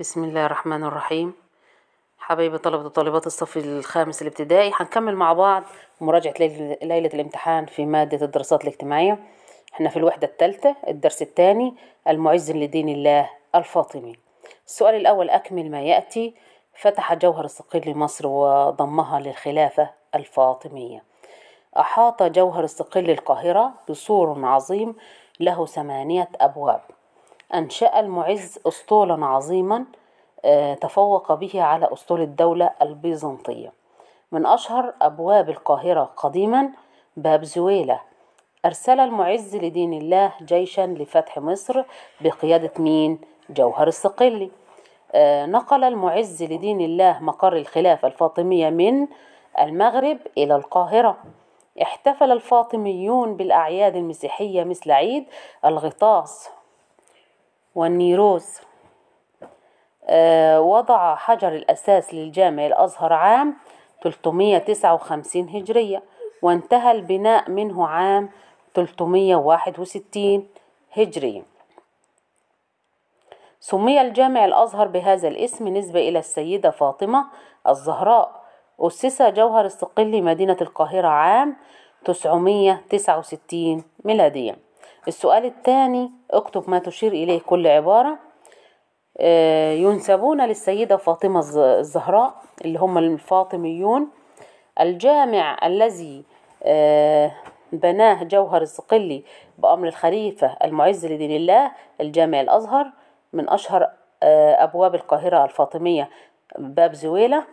بسم الله الرحمن الرحيم حبايبي طلبة وطالبات الصف الخامس الابتدائي هنكمل مع بعض مراجعة ليلة, ليلة الامتحان في مادة الدراسات الاجتماعية احنا في الوحدة الثالثة الدرس الثاني المعز لدين الله الفاطمي السؤال الأول أكمل ما يأتي فتح جوهر الصقيل لمصر وضمها للخلافة الفاطمية أحاط جوهر الصقيل القاهرة بسور عظيم له ثمانية أبواب أنشأ المعز أسطولا عظيما آه، تفوق به على أسطول الدولة البيزنطية من أشهر أبواب القاهرة قديما باب زويلة أرسل المعز لدين الله جيشا لفتح مصر بقيادة مين؟ جوهر الصقلي آه، نقل المعز لدين الله مقر الخلافة الفاطمية من المغرب إلى القاهرة احتفل الفاطميون بالأعياد المسيحية مثل عيد الغطاس والنيروز آه، وضع حجر الأساس للجامع الأزهر عام 359 هجرية وانتهى البناء منه عام 361 هجرية سمي الجامع الأزهر بهذا الاسم نسبة إلى السيدة فاطمة الزهراء أسس جوهر استقل مدينة القاهرة عام 969 ميلاديًا السؤال الثاني اكتب ما تشير إليه كل عبارة آه، ينسبون للسيدة فاطمة الزهراء اللي هم الفاطميون الجامع الذي آه، بناه جوهر الصقلي بأمر الخليفة المعز لدين الله الجامع الأزهر من أشهر آه، أبواب القاهرة الفاطمية باب زويلة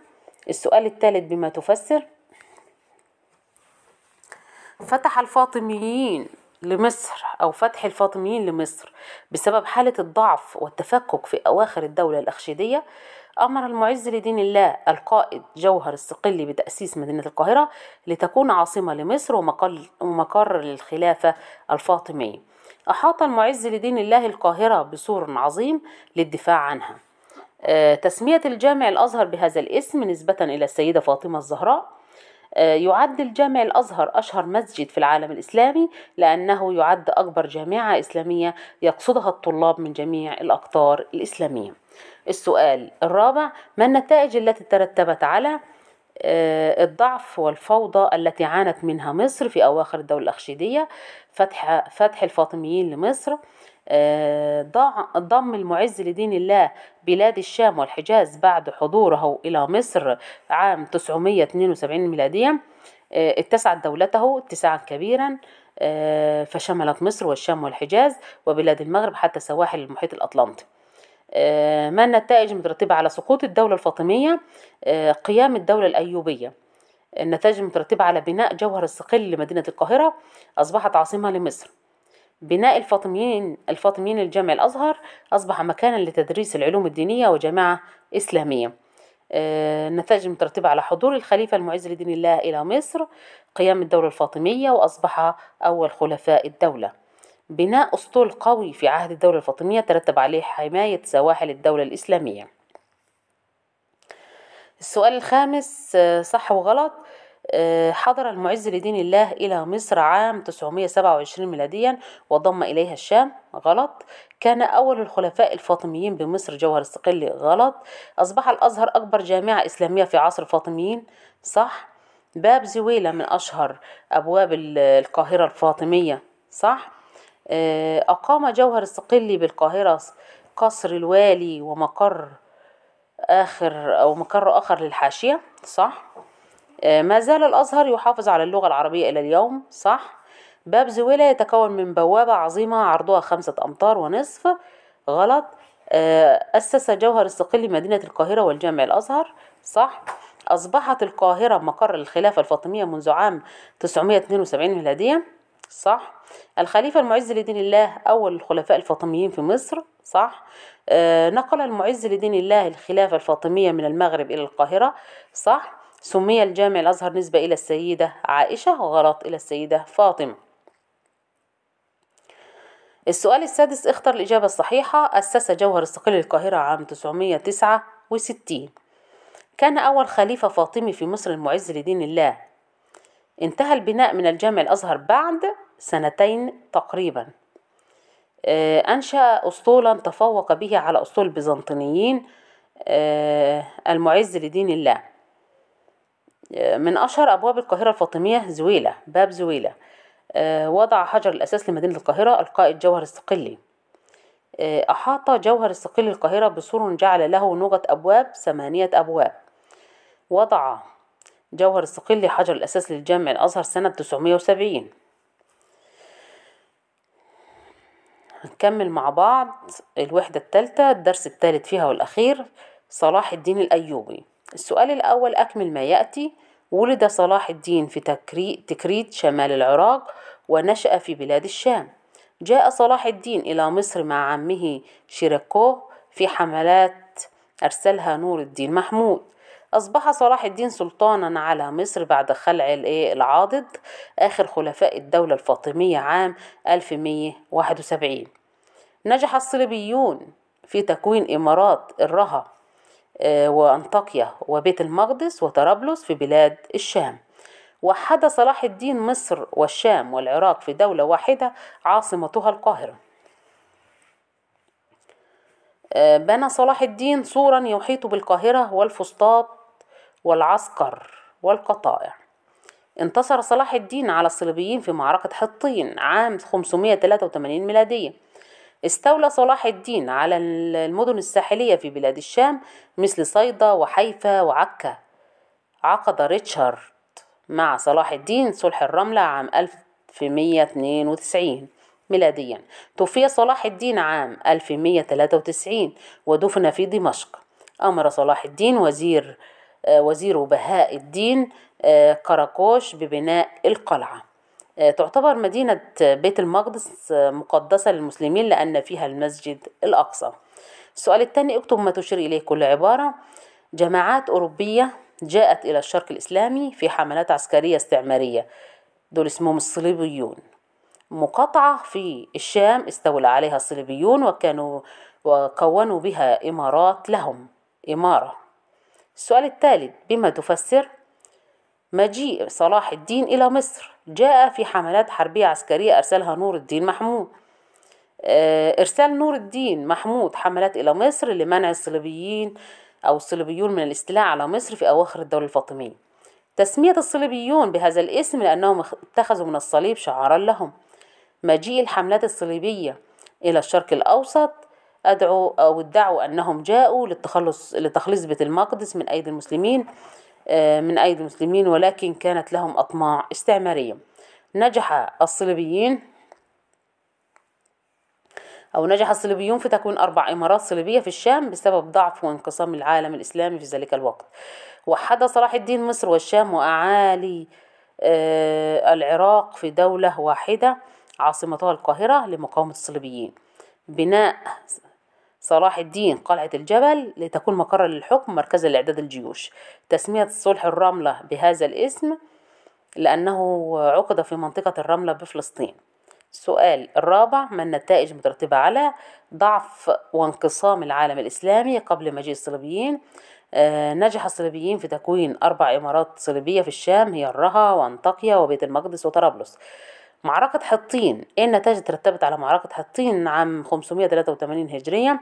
السؤال الثالث بما تفسر فتح الفاطميين لمصر أو فتح الفاطميين لمصر بسبب حالة الضعف والتفكك في أواخر الدولة الأخشيدية أمر المعز لدين الله القائد جوهر الصقلي بتأسيس مدينة القاهرة لتكون عاصمة لمصر ومقر للخلافة الفاطمية أحاط المعز لدين الله القاهرة بسور عظيم للدفاع عنها آه، تسمية الجامع الأزهر بهذا الاسم نسبة إلى السيدة فاطمة الزهراء آه، يعد الجامع الأزهر أشهر مسجد في العالم الإسلامي لأنه يعد أكبر جامعة إسلامية يقصدها الطلاب من جميع الأقطار الإسلامية السؤال الرابع ما النتائج التي ترتبت على آه، الضعف والفوضى التي عانت منها مصر في أواخر الدولة الأخشيدية فتح فتح الفاطميين لمصر آه، ضم المعز لدين الله بلاد الشام والحجاز بعد حضوره إلى مصر عام 972 ميلادية آه، اتسعت دولته اتساعا كبيرا آه، فشملت مصر والشام والحجاز وبلاد المغرب حتى سواحل المحيط الأطلنطي ما النتائج المترتبة على سقوط الدولة الفاطمية قيام الدولة الأيوبية النتائج المترتبة على بناء جوهر الصقل لمدينة القاهرة أصبحت عاصمة لمصر بناء الفاطميين الفاطميين الجامع الأزهر أصبح مكانا لتدريس العلوم الدينية وجامعة إسلامية النتائج آه، مترتبة على حضور الخليفة المعز لدين الله إلى مصر قيام الدولة الفاطمية وأصبح أول خلفاء الدولة بناء أسطول قوي في عهد الدولة الفاطمية ترتب عليه حماية سواحل الدولة الإسلامية السؤال الخامس آه، صح وغلط آه، حضر المعز لدين الله إلى مصر عام 927 ميلاديا وضم إليها الشام غلط كان أول الخلفاء الفاطميين بمصر جوهر الصقلي غلط أصبح الأزهر أكبر جامعة إسلامية في عصر الفاطميين صح باب زويلة من أشهر أبواب القاهرة الفاطمية صح آه، أقام جوهر السقلي بالقاهرة قصر الوالي ومقر آخر أو مقر آخر للحاشية صح آه، ما زال الأزهر يحافظ على اللغة العربية إلى اليوم صح باب زويلة يتكون من بوابة عظيمة عرضها خمسة أمتار ونصف غلط آه، أسس جوهر استقل مدينة القاهرة والجامع الأزهر صح أصبحت القاهرة مقر الخلافة الفاطمية منذ عام 972 ميلادية صح الخليفة المعز لدين الله أول الخلفاء الفاطميين في مصر صح آه نقل المعز لدين الله الخلافة الفاطمية من المغرب إلى القاهرة صح سمي الجامع الأزهر نسبة إلى السيدة عائشة وغلط إلى السيدة فاطمة السؤال السادس اختر الإجابة الصحيحة أسس جوهر استقل القاهرة عام 969 كان أول خليفة فاطمي في مصر المعز لدين الله انتهى البناء من الجامع الأزهر بعد سنتين تقريبا آه، أنشأ أسطولا تفوق به على أسطول البيزنطيين آه، المعز لدين الله من أشهر أبواب القاهرة الفاطمية زويلة باب زويلة آه، وضع حجر الأساس لمدينة القاهرة القائد جوهر الصقلي آه، أحاط جوهر الصقلي القاهرة بسور جعل له نوبة أبواب ثمانية أبواب وضع جوهر الصقلي حجر الأساس للجامع الأزهر سنة 970 هنكمل مع بعض الوحدة الثالثة الدرس الثالث فيها والأخير صلاح الدين الأيوبي السؤال الأول أكمل ما يأتي ولد صلاح الدين في تكريت شمال العراق ونشأ في بلاد الشام جاء صلاح الدين إلى مصر مع عمه شيركوه في حملات أرسلها نور الدين محمود أصبح صلاح الدين سلطانا على مصر بعد خلع العاضد آخر خلفاء الدولة الفاطمية عام 1171 نجح الصليبيون في تكوين إمارات الرها آه، وأنطاكيا وبيت المقدس وطرابلس في بلاد الشام وحد صلاح الدين مصر والشام والعراق في دولة واحدة عاصمتها القاهرة آه، بنى صلاح الدين سورا يحيط بالقاهرة والفسطاط والعسكر والقطائع انتصر صلاح الدين على الصليبيين في معركة حطين عام 583 ميلادية استولى صلاح الدين على المدن الساحلية في بلاد الشام مثل صيدا وحيفا وعكا عقد ريتشارد مع صلاح الدين صلح الرملة عام 1192 ميلاديا توفي صلاح الدين عام 1193 ودفن في دمشق أمر صلاح الدين وزير آه، وزير بهاء الدين آه، كراكوش ببناء القلعة آه، تعتبر مدينة بيت المقدس آه، مقدسة للمسلمين لأن فيها المسجد الأقصى السؤال الثاني اكتب ما تشير إليه كل عبارة جماعات أوروبية جاءت إلى الشرق الإسلامي في حملات عسكرية استعمارية دول اسمهم الصليبيون مقاطعة في الشام استولى عليها الصليبيون وكانوا وكونوا بها إمارات لهم إمارة السؤال الثالث بما تفسر مجيء صلاح الدين إلى مصر جاء في حملات حربية عسكرية أرسلها نور الدين محمود آه، إرسال نور الدين محمود حملات إلى مصر لمنع الصليبيين أو الصليبيون من الاستيلاء على مصر في أواخر الدولة الفاطمية تسمية الصليبيون بهذا الاسم لأنهم اتخذوا من الصليب شعارا لهم مجيء الحملات الصليبية إلى الشرق الأوسط أدعوا أو ادعوا أنهم جاءوا للتخلص لتخليص بيت المقدس من أيدي المسلمين آه، من أيدي المسلمين ولكن كانت لهم أطماع استعمارية نجح الصليبيين أو نجح الصليبيون في تكوين أربع إمارات صليبية في الشام بسبب ضعف وانقسام العالم الإسلامي في ذلك الوقت وحد صلاح الدين مصر والشام وأعالي آه، العراق في دولة واحدة عاصمتها القاهرة لمقاومة الصليبيين بناء صلاح الدين قلعة الجبل لتكون مقرا للحكم مركز لإعداد الجيوش تسمية صلح الرملة بهذا الاسم لأنه عقد في منطقة الرملة بفلسطين السؤال الرابع ما النتائج المترتبة على ضعف وانقسام العالم الإسلامي قبل مجيء الصليبيين آه، نجح الصليبيين في تكوين أربع إمارات صليبية في الشام هي الرها وأنطاكيا وبيت المقدس وطرابلس معركة حطين ايه النتائج ترتبت على معركة حطين عام 583 هجرية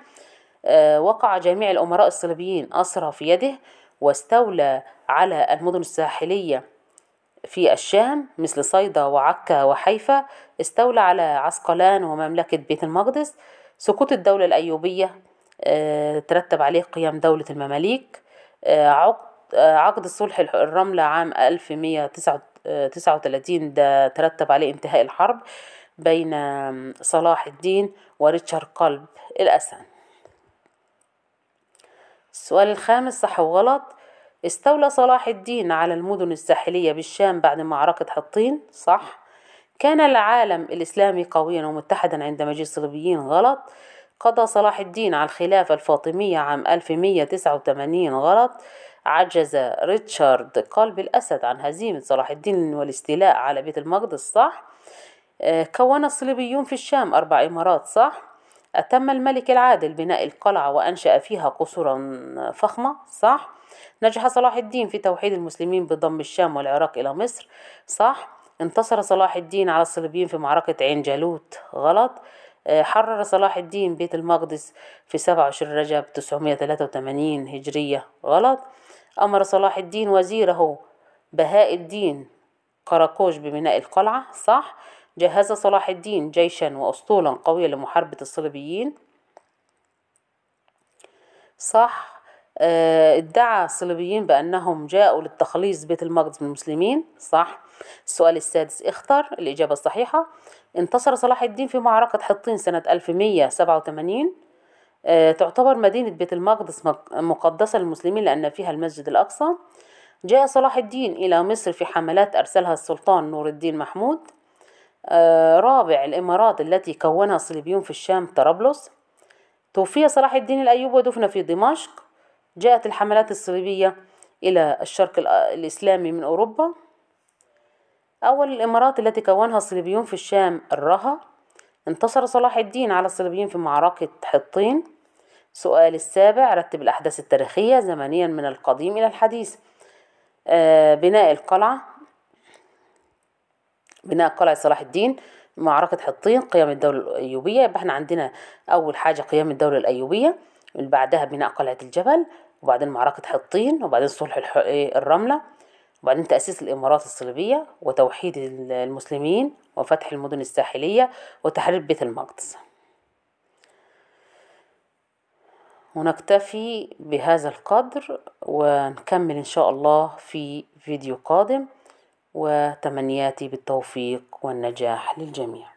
آه، وقع جميع الأمراء الصليبيين أسرى في يده واستولى على المدن الساحلية في الشام مثل صيدا وعكا وحيفا استولى على عسقلان ومملكة بيت المقدس سقوط الدولة الأيوبية آه، ترتب عليه قيام دولة المماليك آه، عقد عقد الصلح الرملة عام 1199 39 ده ترتب عليه انتهاء الحرب بين صلاح الدين وريتشارد قلب الأسد السؤال الخامس صح وغلط استولى صلاح الدين على المدن الساحلية بالشام بعد معركة حطين صح كان العالم الإسلامي قويا ومتحدا عند مجيء الصليبيين غلط قضى صلاح الدين على الخلافة الفاطمية عام 1189 غلط عجز ريتشارد قلب الأسد عن هزيمة صلاح الدين والاستيلاء على بيت المقدس صح آه، كون الصليبيون في الشام أربع إمارات صح أتم الملك العادل بناء القلعة وأنشأ فيها قصورا فخمة صح نجح صلاح الدين في توحيد المسلمين بضم الشام والعراق إلى مصر صح انتصر صلاح الدين على الصليبيين في معركة عين جالوت غلط آه، حرر صلاح الدين بيت المقدس في 27 رجب 983 هجرية غلط أمر صلاح الدين وزيره بهاء الدين قراقوش ببناء القلعة صح جهز صلاح الدين جيشا وأسطولا قوية لمحاربة الصليبيين صح آه، ادعى الصليبيين بأنهم جاءوا للتخليص بيت المقدس من المسلمين صح السؤال السادس اختر الإجابة الصحيحة انتصر صلاح الدين في معركة حطين سنة 1187 آه، تعتبر مدينة بيت المقدس مقدسة للمسلمين لأن فيها المسجد الأقصى جاء صلاح الدين إلى مصر في حملات أرسلها السلطان نور الدين محمود آه، رابع الإمارات التي كونها الصليبيون في الشام طرابلس توفي صلاح الدين الأيوب ودفن في دمشق جاءت الحملات الصليبية إلى الشرق الإسلامي من أوروبا أول الإمارات التي كونها الصليبيون في الشام الرها انتصر صلاح الدين على الصليبيين في معركة حطين سؤال السابع رتب الأحداث التاريخية زمنيا من القديم إلى الحديث آه، بناء القلعة بناء قلعة صلاح الدين معركة حطين قيام الدولة الأيوبية يبقى احنا عندنا أول حاجة قيام الدولة الأيوبية اللي بعدها بناء قلعة الجبل وبعدين معركة حطين وبعدين صلح إيه، الرملة وبعدين تأسيس الإمارات الصليبية وتوحيد المسلمين وفتح المدن الساحلية وتحرير بيت المقدس ونكتفي بهذا القدر ونكمل إن شاء الله في فيديو قادم وتمنياتي بالتوفيق والنجاح للجميع